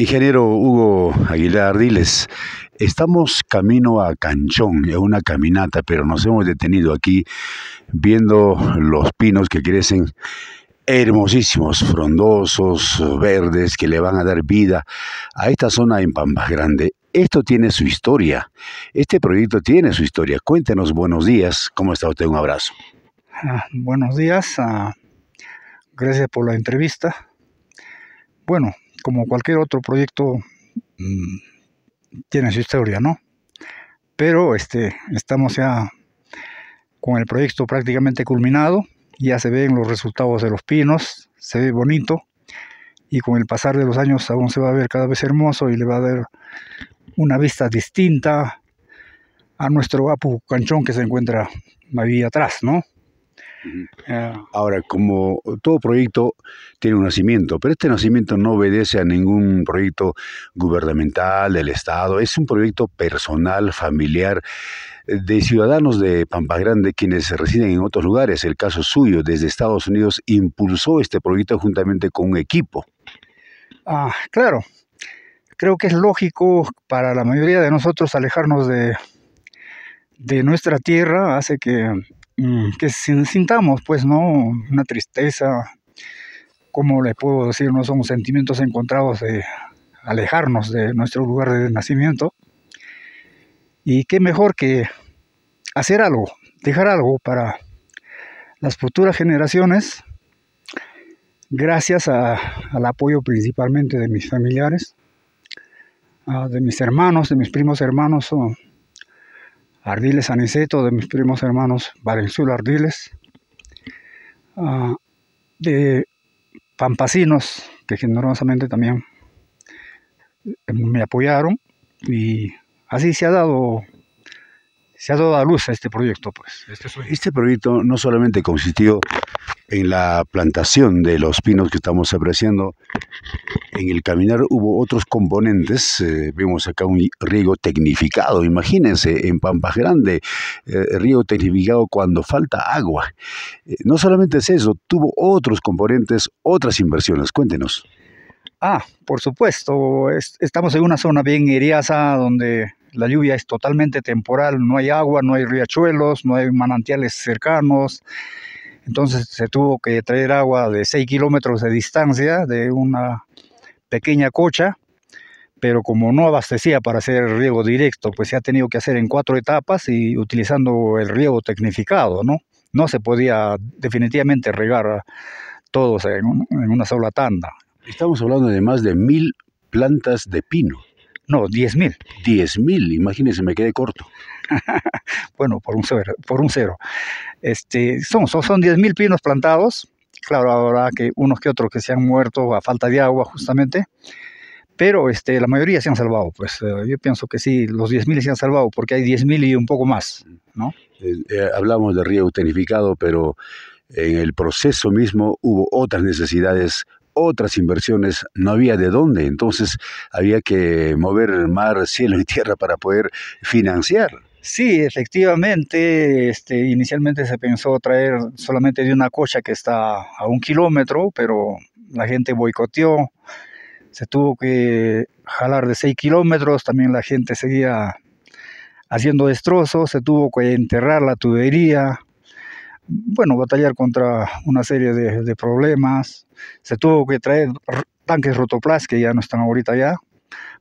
Ingeniero Hugo Aguilar, diles, estamos camino a Canchón, es una caminata, pero nos hemos detenido aquí viendo los pinos que crecen hermosísimos, frondosos, verdes, que le van a dar vida a esta zona en Pampas Grande. Esto tiene su historia, este proyecto tiene su historia. Cuéntenos, buenos días, ¿cómo está usted? Un abrazo. Ah, buenos días, ah, gracias por la entrevista. Bueno, como cualquier otro proyecto, mm, tiene su historia, ¿no? Pero este, estamos ya con el proyecto prácticamente culminado, ya se ven los resultados de los pinos, se ve bonito y con el pasar de los años aún se va a ver cada vez hermoso y le va a dar una vista distinta a nuestro Apu Canchón que se encuentra ahí atrás, ¿no? Ahora, como todo proyecto tiene un nacimiento, pero este nacimiento no obedece a ningún proyecto gubernamental, del Estado, es un proyecto personal, familiar, de ciudadanos de Pampa Grande quienes residen en otros lugares. El caso suyo, desde Estados Unidos, impulsó este proyecto juntamente con un equipo. Ah, claro. Creo que es lógico para la mayoría de nosotros alejarnos de, de nuestra tierra, hace que Mm, que sintamos, pues, ¿no? Una tristeza, como le puedo decir? No son sentimientos encontrados de alejarnos de nuestro lugar de nacimiento. Y qué mejor que hacer algo, dejar algo para las futuras generaciones, gracias al apoyo principalmente de mis familiares, ah, de mis hermanos, de mis primos hermanos. Ardiles Aniceto, de mis primos hermanos Valenzuela Ardiles, ah, de Pampasinos, que generosamente también eh, me apoyaron y así se ha dado se ha dado a luz a este proyecto pues este, proyecto no solamente consistió en la plantación de los pinos que estamos apreciando. En el caminar hubo otros componentes, eh, vemos acá un riego tecnificado, imagínense, en Pampas Grande, eh, riego tecnificado cuando falta agua. Eh, no solamente es eso, tuvo otros componentes, otras inversiones, cuéntenos. Ah, por supuesto, estamos en una zona bien eriaza donde la lluvia es totalmente temporal, no hay agua, no hay riachuelos, no hay manantiales cercanos. Entonces se tuvo que traer agua de 6 kilómetros de distancia de una pequeña cocha, pero como no abastecía para hacer el riego directo, pues se ha tenido que hacer en cuatro etapas y utilizando el riego tecnificado, ¿no? No se podía definitivamente regar todos en, en una sola tanda. Estamos hablando de más de mil plantas de pino. No, 10.000. mil. 10 mil, imagínense, me quedé corto. bueno, por un cero. Por un cero. Este, son, son, mil pinos plantados. Claro, ahora que unos que otros que se han muerto a falta de agua, justamente. Pero este, la mayoría se han salvado. Pues eh, yo pienso que sí, los 10.000 se han salvado, porque hay 10 mil y un poco más, ¿no? Eh, eh, hablamos de riego tenificado, pero en el proceso mismo hubo otras necesidades otras inversiones, no había de dónde, entonces había que mover el mar, cielo y tierra para poder financiar. Sí, efectivamente, este, inicialmente se pensó traer solamente de una cocha que está a un kilómetro, pero la gente boicoteó, se tuvo que jalar de seis kilómetros, también la gente seguía haciendo destrozos, se tuvo que enterrar la tubería, bueno, batallar contra una serie de, problemas. Se tuvo que traer tanques rotoplas que ya no están ahorita ya,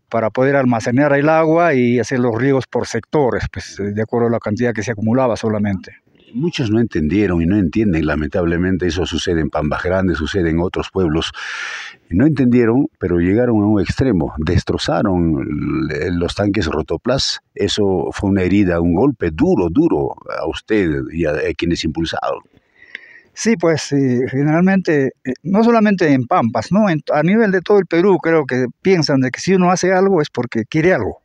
para poder almacenar el agua y hacer los riegos por sectores, pues, de acuerdo a la cantidad que se acumulaba solamente muchos no entendieron y no entienden, lamentablemente eso sucede en Pambas Grandes, sucede en otros pueblos, no entendieron, pero llegaron a un extremo, destrozaron los tanques rotoplas, eso fue una herida, un golpe duro, duro a usted y a, quienes impulsaron. Sí, pues generalmente, eh, no solamente en Pampas, ¿no? a nivel de todo el Perú creo que piensan de que si uno hace algo es porque quiere algo.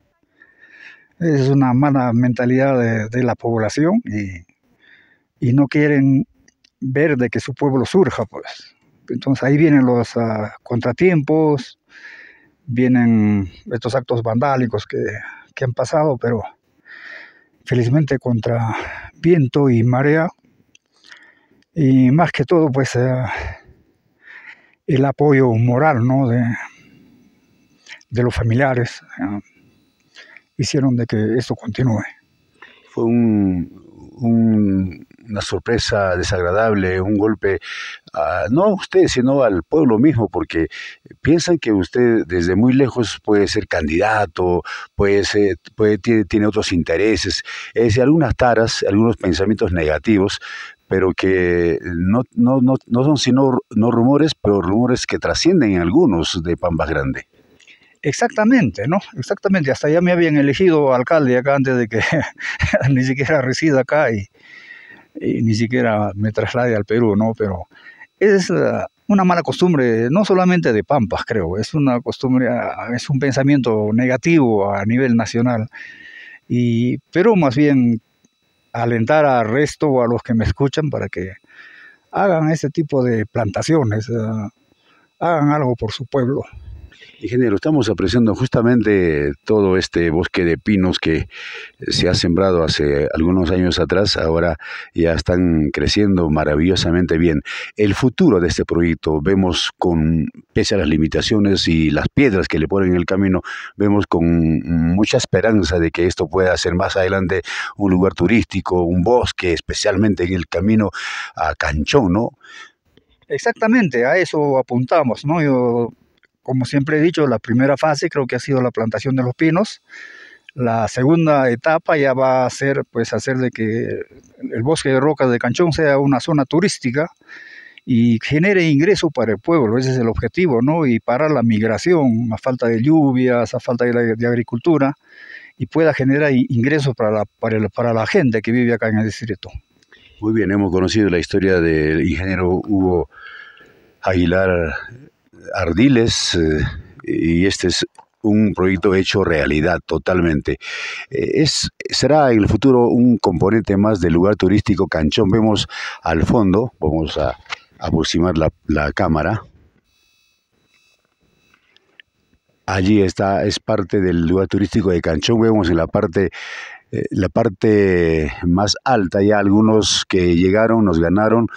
Es una mala mentalidad de, de la población y y no quieren ver de que su pueblo surja, pues. Entonces ahí vienen los ah, contratiempos, vienen estos actos vandálicos que, han pasado, pero felizmente contra viento y marea. Y más que todo, pues ah, el apoyo moral ¿no? de, de los familiares ah, hicieron de que esto continúe. Fue un una sorpresa desagradable, un golpe, no a usted, sino al pueblo mismo, porque piensan que usted desde muy lejos puede ser candidato, puede, puede tiene, otros intereses, es decir, algunas taras, algunos pensamientos negativos, pero que no, no, no, no son sino no rumores, pero rumores que trascienden en algunos de Pambas Grande. Exactamente, ¿no? Exactamente. Hasta ya me habían elegido alcalde acá antes de que ni siquiera resida acá y, ni siquiera me traslade al Perú, ¿no? Pero es eh, una mala costumbre, no solamente de Pampas, creo, es una costumbre, ah, es un pensamiento negativo a nivel nacional. Y, pero más bien alentar al resto o a los que me escuchan para que hagan ese tipo de plantaciones, ah, hagan algo por su pueblo. Ingeniero, estamos apreciando justamente todo este bosque de pinos que se ha sembrado hace algunos años atrás, ahora ya están creciendo maravillosamente bien. El futuro de este proyecto vemos con, pese a las limitaciones y las piedras que le ponen en el camino, vemos con mucha esperanza de que esto pueda ser más adelante un lugar turístico, un bosque, especialmente en el camino a Canchón, ¿no? Exactamente, a eso apuntamos, ¿no? Como siempre he dicho, la primera fase creo que ha sido la plantación de los pinos. La segunda etapa ya va a ser pues hacer de que el bosque de rocas de Canchón sea una zona turística y genere ingreso para el pueblo, ese es el objetivo, ¿no? Y para la migración, a falta de lluvias, a falta de, agricultura, y pueda generar ingresos para la, para, para la gente que vive acá en el distrito. Muy bien, hemos conocido la historia del ingeniero Hugo Aguilar Ardiles eh, y este es un proyecto hecho realidad totalmente. Eh, es, será en el futuro un componente más del lugar turístico Canchón. Vemos al fondo, vamos a aproximar la, la cámara. Allí está, es parte del lugar turístico de Canchón. Vemos en la parte eh, la parte más alta, ya algunos que llegaron nos ganaron,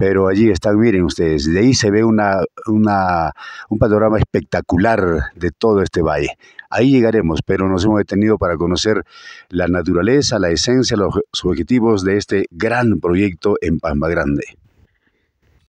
pero allí están, miren ustedes, de ahí se ve una, una, un panorama espectacular de todo este valle. Ahí llegaremos, pero nos hemos detenido para conocer la naturaleza, la esencia, los objetivos de este gran proyecto en Pampa Grande.